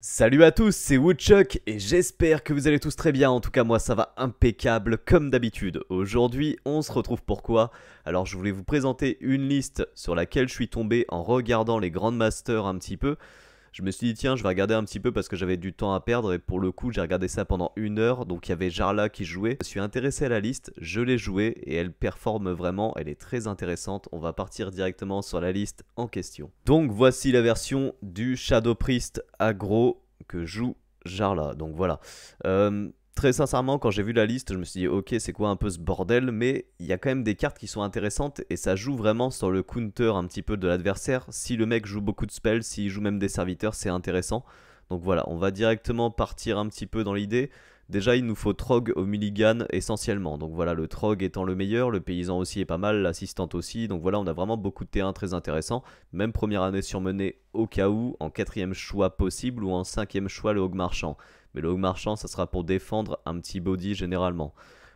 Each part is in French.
Salut à tous, c'est Woodchuck et j'espère que vous allez tous très bien, en tout cas moi ça va impeccable comme d'habitude. Aujourd'hui on se retrouve pourquoi Alors je voulais vous présenter une liste sur laquelle je suis tombé en regardant les Masters un petit peu. Je me suis dit, tiens, je vais regarder un petit peu parce que j'avais du temps à perdre et pour le coup, j'ai regardé ça pendant une heure. Donc il y avait Jarla qui jouait. Je suis intéressé à la liste, je l'ai jouée et elle performe vraiment. Elle est très intéressante. On va partir directement sur la liste en question. Donc voici la version du Shadow Priest aggro que joue Jarla. Donc voilà. Euh, très sincèrement, quand j'ai vu la liste, je me suis dit, ok, c'est quoi un peu ce bordel Mais il y a quand même des cartes qui sont intéressantes et ça joue vraiment sur le counter un petit peu de l'adversaire. Si le mec joue beaucoup de spells, s'il joue même des serviteurs, c'est intéressant. Donc voilà, on va directement partir un petit peu dans l'idée. Déjà, il nous faut Trog au Mulligan essentiellement. Donc voilà, le Trog étant le meilleur, le paysan aussi est pas mal, l'assistante aussi. Donc voilà, on a vraiment beaucoup de terrain très intéressant. Même première année surmenée au cas où, en quatrième choix possible ou en cinquième choix le Hog Marchand mais le hog marchand, ça sera pour défendre un petit body généralement.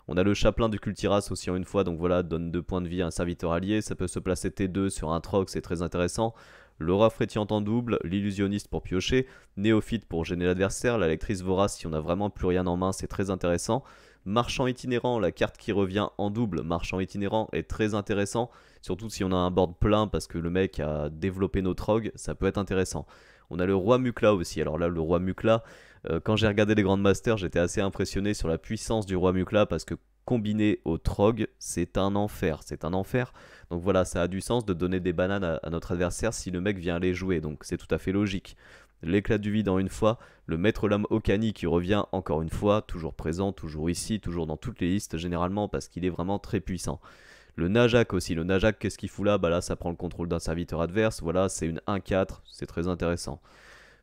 On a le chaplain du Cultiras aussi en une fois, donc voilà, donne 2 points de vie à un serviteur allié, ça peut se placer T2 sur un troc, c'est très intéressant. L'aura frétillante en double, l'illusionniste pour piocher, néophyte pour gêner l'adversaire, la lectrice vorace si on a vraiment plus rien en main, c'est très intéressant. Marchand itinérant, la carte qui revient en double, marchand itinérant est très intéressant, surtout si on a un board plein parce que le mec a développé nos trogs, ça peut être intéressant. On a le roi Mukla aussi, alors là le roi Mukla, euh, quand j'ai regardé les Grand Masters, j'étais assez impressionné sur la puissance du roi Mukla parce que combiné au trog, c'est un enfer, c'est un enfer. Donc voilà, ça a du sens de donner des bananes à, notre adversaire si le mec vient les jouer, donc c'est tout à fait logique. L'éclat du vide en une fois, le maître lame Okani qui revient encore une fois, toujours présent, toujours ici, toujours dans toutes les listes généralement parce qu'il est vraiment très puissant. Le Najak aussi, le Najak qu'est-ce qu'il fout là Bah là ça prend le contrôle d'un serviteur adverse, voilà c'est une 1-4, c'est très intéressant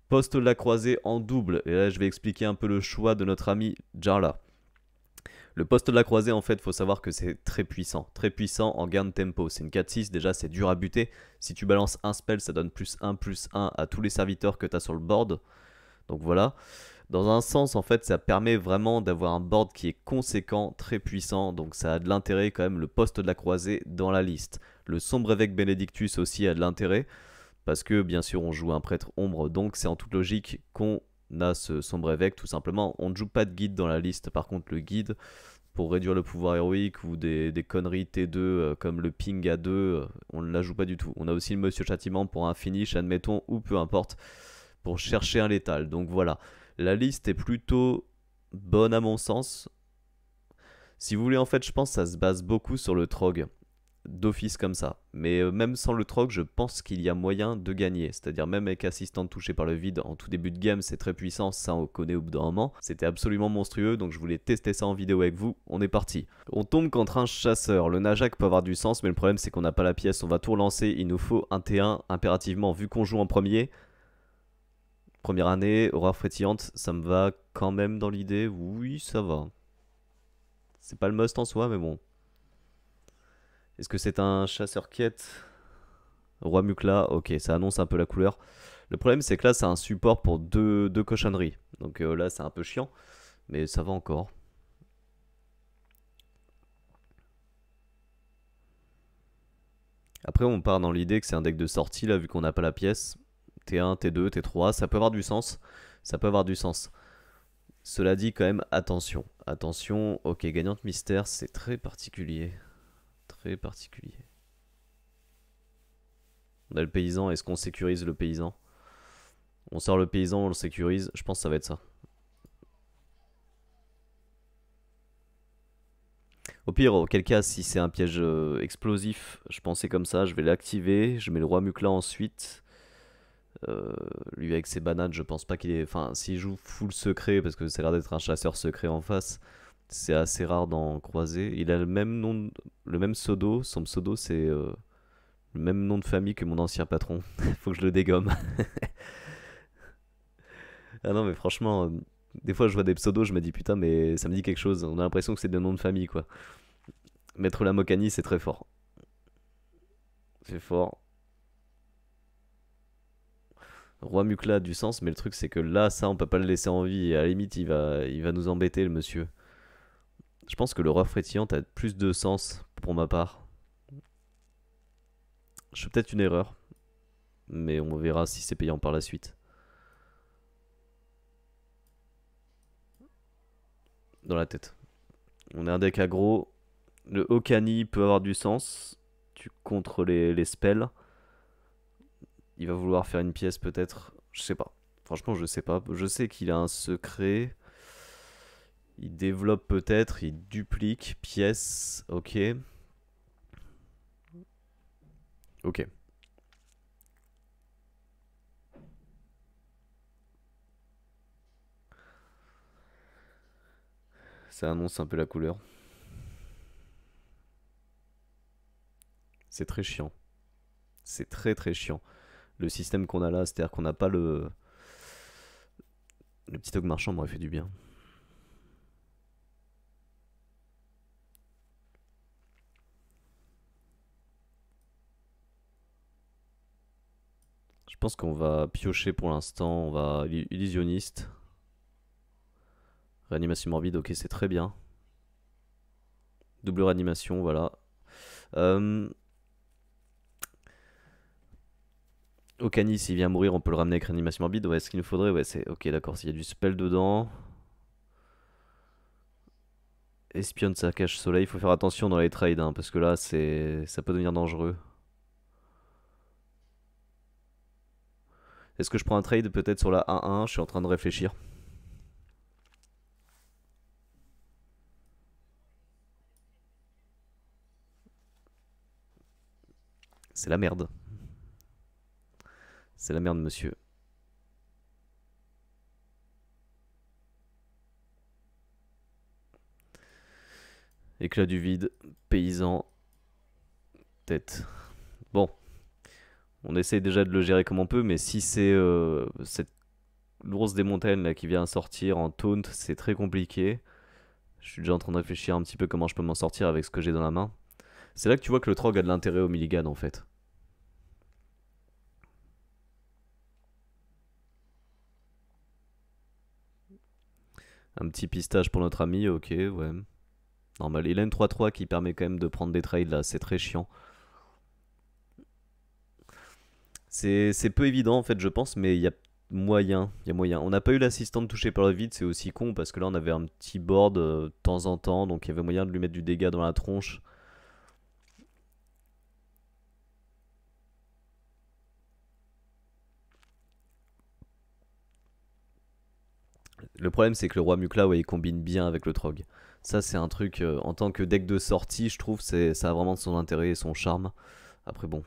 poste de la croisée en double. Et là, je vais expliquer un peu le choix de notre ami Jarla. Le poste de la croisée, en fait, faut savoir que c'est très puissant. Très puissant en gain de tempo. C'est une 4-6, déjà, c'est dur à buter. Si tu balances un spell, ça donne plus 1, plus 1 à tous les serviteurs que tu as sur le board. Donc voilà. Dans un sens, en fait, ça permet vraiment d'avoir un board qui est conséquent, très puissant, donc ça a de l'intérêt quand même le poste de la croisée dans la liste. Le sombre évêque Benedictus aussi a de l'intérêt parce que bien sûr on joue un prêtre ombre, donc c'est en toute logique qu'on a ce sombre évêque tout simplement. On ne joue pas de guide dans la liste, par contre le guide pour réduire le pouvoir héroïque ou des, conneries T2 euh, comme le ping à 2, euh, on ne la joue pas du tout. On a aussi le monsieur châtiment pour un finish, admettons, ou peu importe, pour chercher un létal. Donc voilà, la liste est plutôt bonne à mon sens. Si vous voulez, en fait, je pense que ça se base beaucoup sur le trog d'office comme ça. Mais euh, même sans le troc, je pense qu'il y a moyen de gagner. C'est-à-dire même avec assistant touché par le vide en tout début de game, c'est très puissant, ça on connaît au bout d'un moment. C'était absolument monstrueux, donc je voulais tester ça en vidéo avec vous. On est parti. On tombe contre un chasseur. Le Najak peut avoir du sens, mais le problème c'est qu'on n'a pas la pièce. On va tout relancer, il nous faut un T1 impérativement vu qu'on joue en premier. Première année, aura frétillante, ça me va quand même dans l'idée. Oui, ça va. C'est pas le must en soi, mais bon. Est-ce que c'est un chasseur-quête Roi Mukla, ok, ça annonce un peu la couleur. Le problème, c'est que là, c'est un support pour deux, deux cochonneries. Donc euh, là, c'est un peu chiant, mais ça va encore. Après, on part dans l'idée que c'est un deck de sortie, là, vu qu'on n'a pas la pièce. T1, T2, T3, ça peut avoir du sens. Ça peut avoir du sens. Cela dit, quand même, attention. Attention, ok, gagnante mystère, c'est très particulier très particulier. On a le paysan, est-ce qu'on sécurise le paysan On sort le paysan, on le sécurise, je pense que ça va être ça. Au pire, auquel cas, si c'est un piège euh, explosif, je pensais comme ça, je vais l'activer, je mets le roi Mucla ensuite. Euh, lui avec ses bananes, je pense pas qu'il est... Enfin, s'il joue full secret, parce que ça a l'air d'être un chasseur secret en face, c'est assez rare d'en croiser. Il a le même nom, le même pseudo. Son pseudo, c'est euh, le même nom de famille que mon ancien patron. Faut que je le dégomme. ah non, mais franchement, euh, des fois, je vois des pseudos, je me dis putain, mais ça me dit quelque chose. On a l'impression que c'est des noms de famille, quoi. Maître Lamocani, c'est très fort. C'est fort. Roi Mucla, du sens, mais le truc c'est que là, ça on peut pas le laisser en vie. Et à limite, il va, il va nous embêter le monsieur je pense que le frétillante a plus de sens pour ma part. Je fais peut-être une erreur, mais on verra si c'est payant par la suite. Dans la tête. On a un deck aggro. Le Okani peut avoir du sens. Tu contre les, les spells. Il va vouloir faire une pièce peut-être. Je sais pas. Franchement, je sais pas. Je sais qu'il a un secret. Il développe peut-être, il duplique, pièce, ok. Ok. Ça annonce un peu la couleur. C'est très chiant. C'est très très chiant. Le système qu'on a là, c'est-à-dire qu'on n'a pas le... Le petit toque marchand m'aurait fait du bien. Je pense qu'on va piocher pour l'instant. On va illusionniste. Réanimation morbide, ok, c'est très bien. Double réanimation, voilà. Euh... Okani, s'il vient mourir, on peut le ramener avec réanimation morbide. Ouais, ce qu'il nous faudrait, ouais, c'est. Ok, d'accord, s'il y a du spell dedans. Espionne, ça cache soleil. Il faut faire attention dans les trades, hein, parce que là, c'est ça peut devenir dangereux. Est-ce que je prends un trade peut-être sur la 1-1 Je suis en train de réfléchir. C'est la merde. C'est la merde, monsieur. Éclat du vide, paysan, tête on essaye déjà de le gérer comme on peut, mais si c'est euh, cette grosse des montagnes là, qui vient sortir en taunt, c'est très compliqué. Je suis déjà en train de réfléchir un petit peu comment je peux m'en sortir avec ce que j'ai dans la main. C'est là que tu vois que le Trog a de l'intérêt au Milligan en fait. Un petit pistage pour notre ami, ok, ouais. Normal, il a une 3-3 qui permet quand même de prendre des trades là, c'est très chiant. C'est peu évident en fait, je pense, mais il y a moyen, il y a moyen. On n'a pas eu l'assistant touché par le vide, c'est aussi con parce que là on avait un petit board euh, de temps en temps, donc il y avait moyen de lui mettre du dégât dans la tronche. Le problème c'est que le roi Mukla, il combine bien avec le Trog. Ça c'est un truc, euh, en tant que deck de sortie, je trouve, ça a vraiment son intérêt et son charme. Après bon,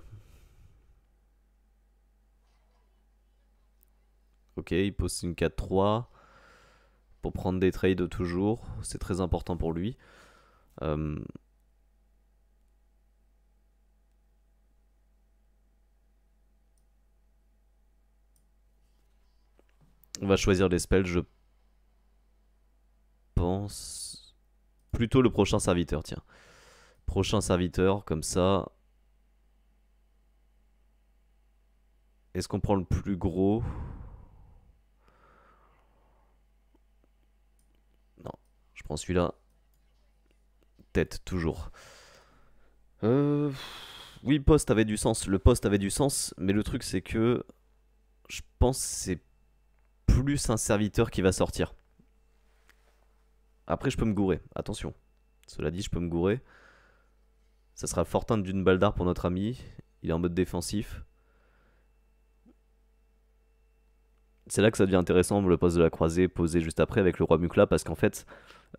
Ok, il poste une 4-3 pour prendre des trades toujours. C'est très important pour lui. Euh, on va choisir des spells, je pense. Plutôt le prochain serviteur, tiens. Prochain serviteur, comme ça. Est-ce qu'on prend le plus gros Je prends celui-là. Tête, toujours. Euh, oui, poste avait du sens. Le poste avait du sens. Mais le truc, c'est que. Je pense c'est plus un serviteur qui va sortir. Après, je peux me gourer. Attention. Cela dit, je peux me gourer. Ça sera Fortin d'une balle d'art pour notre ami. Il est en mode défensif. c'est là que ça devient intéressant le poste de la croisée posé juste après avec le roi Mukla parce qu'en fait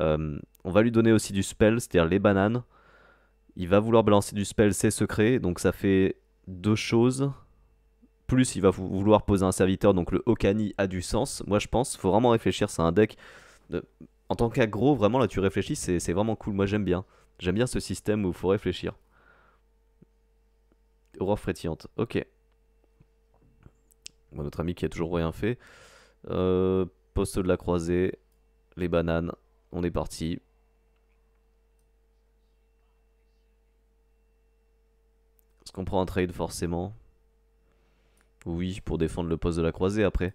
euh, on va lui donner aussi du spell, c'est-à-dire les bananes. Il va vouloir balancer du spell, c'est secret, donc ça fait deux choses. Plus il va vouloir poser un serviteur, donc le Okani a du sens. Moi je pense, faut vraiment réfléchir, c'est un deck. En tant qu'agro, vraiment là tu réfléchis, c'est vraiment cool, moi j'aime bien. J'aime bien ce système où il faut réfléchir. Aurore frétillante, ok notre ami qui a toujours rien fait. Euh, poste de la croisée, les bananes, on est parti. Est-ce qu'on prend un trade forcément Oui, pour défendre le poste de la croisée après.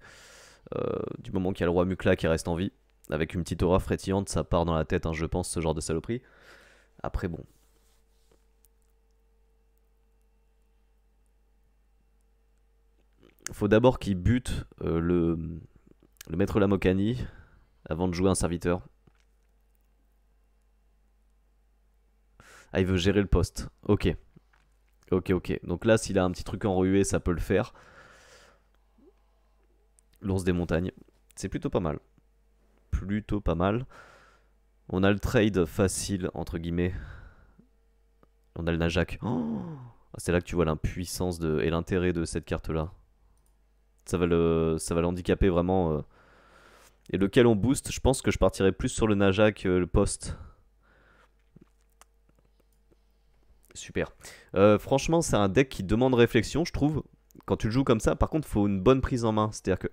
Euh, du moment qu'il y a le roi Mukla qui reste en vie, avec une petite aura frétillante, ça part dans la tête, hein, je pense, ce genre de saloperie. Après, bon, faut d'abord qu'il bute euh, le, maître Lamocani avant de jouer un serviteur. Ah, il veut gérer le poste. Ok. Ok, ok. Donc là, s'il a un petit truc en ruée, ça peut le faire. L'ours des montagnes. C'est plutôt pas mal. Plutôt pas mal. On a le trade facile, entre guillemets. On a le Najak. Oh ah, c'est là que tu vois l'impuissance et l'intérêt de cette carte-là ça va le, ça va l'handicaper vraiment. Euh. Et lequel on booste, je pense que je partirai plus sur le Naja que le poste. Super. Euh, franchement, c'est un deck qui demande réflexion, je trouve. Quand tu le joues comme ça, par contre, il faut une bonne prise en main. C'est-à-dire que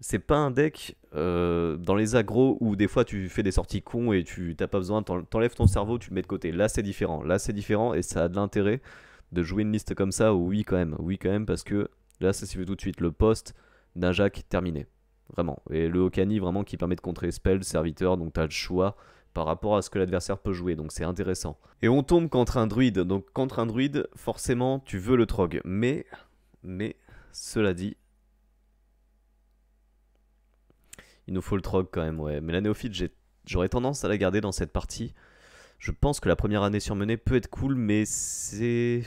c'est pas un deck euh, dans les agros où des fois tu fais des sorties cons et tu t'as pas besoin, t'enlèves ton cerveau, tu le mets de côté. Là, c'est différent. Là, c'est différent et ça a de l'intérêt de jouer une liste comme ça. Oui, quand même. Oui, quand même, parce que Là, ça s'est tout de suite. Le poste, Najak, terminé. Vraiment. Et le Okani, vraiment, qui permet de contrer Spell, Serviteur, donc tu as le choix par rapport à ce que l'adversaire peut jouer, donc c'est intéressant. Et on tombe contre un druide, donc contre un druide, forcément, tu veux le trog. Mais, mais, cela dit, il nous faut le trog quand même, ouais. Mais la néophyte, j'aurais tendance à la garder dans cette partie. Je pense que la première année surmenée peut être cool, mais c'est...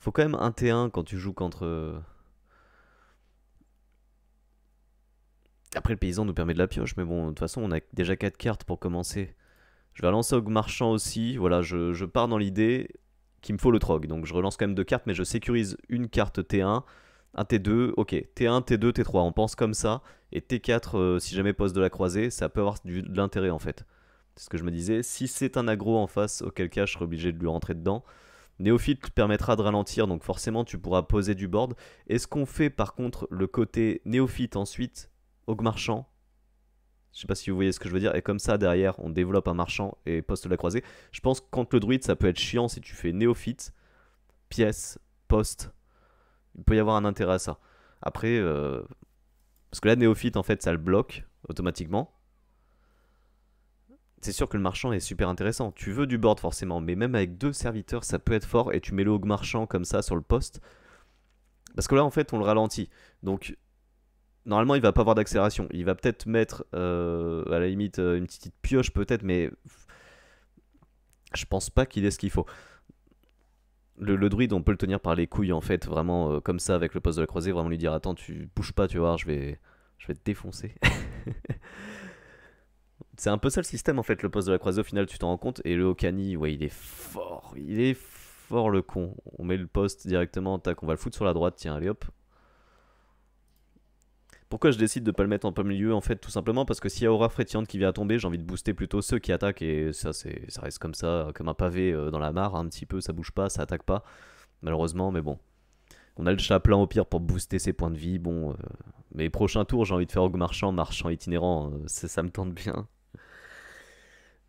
Faut quand même un T1 quand tu joues contre. Euh, Après, le paysan nous permet de la pioche, mais bon, de toute façon, on a déjà 4 cartes pour commencer. Je vais relancer au marchand aussi. Voilà, je, pars dans l'idée qu'il me faut le trog. Donc je relance quand même deux cartes, mais je sécurise une carte T1, un T2, ok, T1, T2, T3. On pense comme ça. Et T4, euh, si jamais pose de la croisée, ça peut avoir de l'intérêt en fait. C'est ce que je me disais. Si c'est un aggro en face, auquel cas je serais obligé de lui rentrer dedans. Néophyte permettra de ralentir, donc forcément tu pourras poser du board. Est-ce qu'on fait par contre le côté néophyte ensuite, au marchand Je sais pas si vous voyez ce que je veux dire. Et comme ça, derrière, on développe un marchand et poste la croisée. Je pense que quand le druide, ça peut être chiant si tu fais néophyte, pièce, poste. Il peut y avoir un intérêt à ça. Après, euh, parce que là, néophyte, en fait, ça le bloque automatiquement c'est sûr que le marchand est super intéressant. Tu veux du board forcément, mais même avec deux serviteurs, ça peut être fort. Et tu mets le hog marchand comme ça sur le poste. Parce que là, en fait, on le ralentit. Donc, normalement, il va pas avoir d'accélération. Il va peut-être mettre, euh, à la limite, euh, une petite pioche, peut-être, mais je pense pas qu'il ait ce qu'il faut. Le, druide, on peut le tenir par les couilles, en fait, vraiment euh, comme ça, avec le poste de la croisée, vraiment lui dire Attends, tu bouges pas, tu vois, je vais, je vais te défoncer. C'est un peu ça le système en fait, le poste de la croisée au final tu t'en rends compte et le Okani, ouais il est fort, il est fort le con. On met le poste directement, tac, on va le foutre sur la droite, tiens allez hop. Pourquoi je décide de pas le mettre en plein milieu en fait tout simplement parce que s'il y a Aura frétillante qui vient à tomber, j'ai envie de booster plutôt ceux qui attaquent et ça c'est ça reste comme ça, comme un pavé euh, dans la mare, un petit peu, ça bouge pas, ça attaque pas malheureusement mais bon on a le Chaplain au pire pour booster ses points de vie. Bon, mes euh, mais prochain tour, j'ai envie de faire au Marchand, Marchand itinérant, hein, ça me tente bien.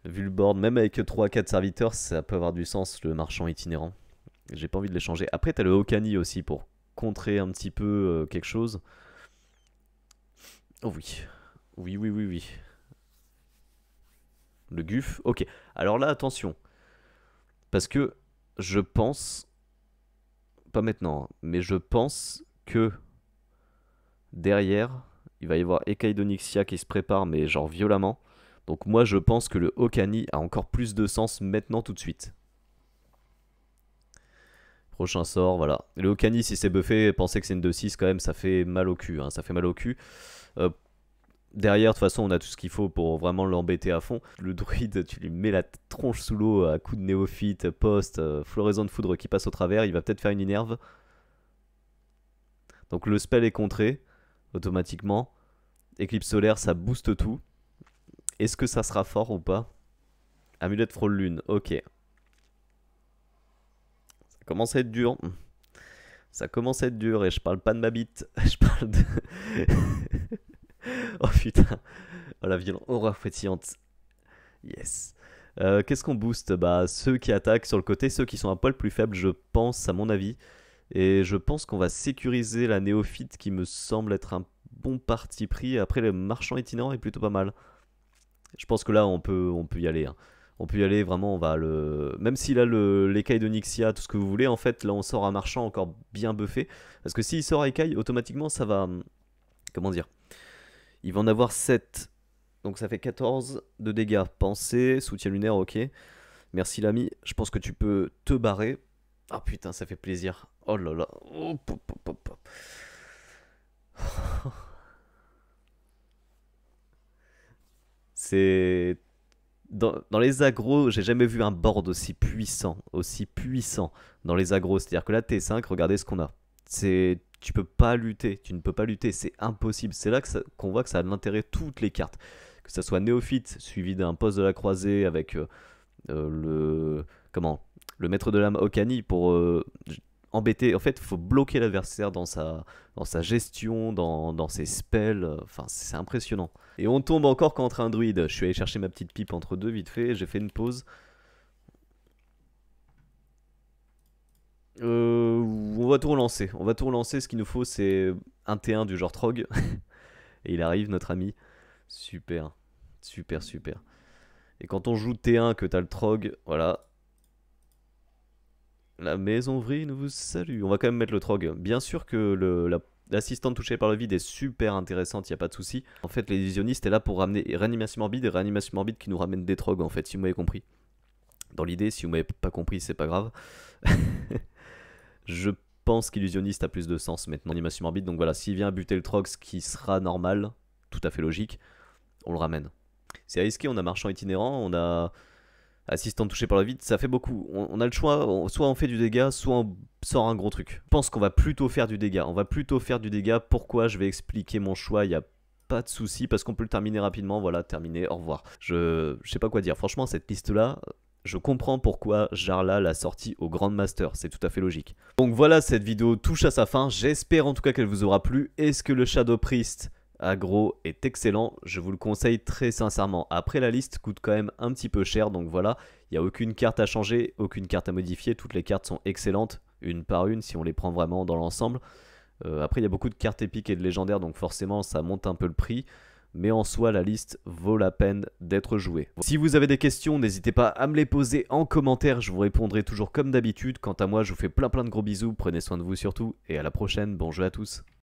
Vu le board, même avec 3-4 serviteurs, ça peut avoir du sens le Marchand itinérant. J'ai pas envie de les changer. Après, t'as le Hokani aussi pour contrer un petit peu euh, quelque chose. Oh oui. Oui, oui, oui, oui. Le Guf. ok. Alors là, attention. Parce que je pense pas maintenant, hein, mais je pense que derrière, il va y avoir Ekaidonixia qui se prépare, mais genre violemment. Donc moi, je pense que le Okani a encore plus de sens maintenant tout de suite. Prochain sort, voilà. Le Okani, si c'est buffé, pensez que c'est une 2-6 quand même, ça fait mal au cul. Hein, ça fait mal au cul. Euh, Derrière, de toute façon, on a tout ce qu'il faut pour vraiment l'embêter à fond. Le druide, tu lui mets la tronche sous l'eau à coups de néophyte, poste, euh, floraison de foudre qui passe au travers, il va peut-être faire une énerve. Donc le spell est contré automatiquement. Éclipse solaire, ça booste tout. Est-ce que ça sera fort ou pas Amulette frôle lune, ok. Ça commence à être dur. Ça commence à être dur et je parle pas de ma bite. Je parle de... oh putain. Oh la violence. Horreur frétillante. Yes. Euh, qu'est-ce qu'on booste Bah ceux qui attaquent sur le côté, ceux qui sont un poil plus faibles, je pense, à mon avis. Et je pense qu'on va sécuriser la néophyte qui me semble être un bon parti pris. Après, le marchand itinérant est plutôt pas mal. Je pense que là, on peut, on peut y aller. Hein. On peut y aller, vraiment, on va le... Même s'il a l'écaille de Nixia, tout ce que vous voulez, en fait, là, on sort un marchand encore bien buffé. Parce que s'il sort écaille, automatiquement, ça va... Comment dire il va en avoir 7. Donc ça fait 14 de dégâts. Pensée, soutien lunaire, ok. Merci l'ami, je pense que tu peux te barrer. Ah putain, ça fait plaisir. Oh là là. Oh, C'est... Dans, dans, les agros, j'ai jamais vu un board aussi puissant, aussi puissant dans les agros. C'est-à-dire que la T5, regardez ce qu'on a. C'est tu peux pas lutter, tu ne peux pas lutter, c'est impossible. C'est là qu'on voit que ça a de l'intérêt toutes les cartes. Que ça soit néophyte, suivi d'un poste de la croisée avec euh, euh, le. Comment Le maître de l'âme Okani pour euh, embêter. En fait, il faut bloquer l'adversaire dans sa, dans sa gestion, dans, ses spells. Enfin, c'est impressionnant. Et on tombe encore contre un druide. Je suis allé chercher ma petite pipe entre deux, vite fait, j'ai fait une pause. Euh, on va tout relancer. On va tout relancer. Ce qu'il nous faut, c'est un T1 du genre Trog. Et il arrive, notre ami. Super. Super, super. Et quand on joue T1, que t'as le Trog, voilà. La maison vrille nous vous salue. On va quand même mettre le Trog. Bien sûr que l'assistante touchée par le vide est super intéressante, il a pas de souci. En fait, l'illusionniste est là pour ramener réanimation morbide et réanimation morbide qui nous ramène des Trog, en fait, si vous m'avez compris. Dans l'idée, si vous m'avez pas compris, c'est pas grave. Je pense qu'illusionniste a plus de sens maintenant, animation morbide. Donc voilà, s'il vient buter le Trox, qui sera normal, tout à fait logique, on le ramène. C'est risqué, on a marchand itinérant, on a assistant touché par la Vite. ça fait beaucoup. On, a le choix, soit on fait du dégât, soit on sort un gros truc. Je pense qu'on va plutôt faire du dégât. On va plutôt faire du dégât. Pourquoi Je vais expliquer mon choix, il n'y a pas de souci, parce qu'on peut le terminer rapidement. Voilà, terminé, au revoir. Je, ne sais pas quoi dire. Franchement, cette liste-là, je comprends pourquoi Jarla l'a sorti au Grand Master, c'est tout à fait logique. Donc voilà, cette vidéo touche à sa fin, j'espère en tout cas qu'elle vous aura plu. Est-ce que le Shadow Priest aggro est excellent, je vous le conseille très sincèrement. Après la liste coûte quand même un petit peu cher, donc voilà, il n'y a aucune carte à changer, aucune carte à modifier, toutes les cartes sont excellentes, une par une si on les prend vraiment dans l'ensemble. Euh, après il y a beaucoup de cartes épiques et de légendaires, donc forcément ça monte un peu le prix mais en soi la liste vaut la peine d'être jouée. Si vous avez des questions, n'hésitez pas à me les poser en commentaire, je vous répondrai toujours comme d'habitude. Quant à moi, je vous fais plein plein de gros bisous, prenez soin de vous surtout, et à la prochaine, bon jeu à tous.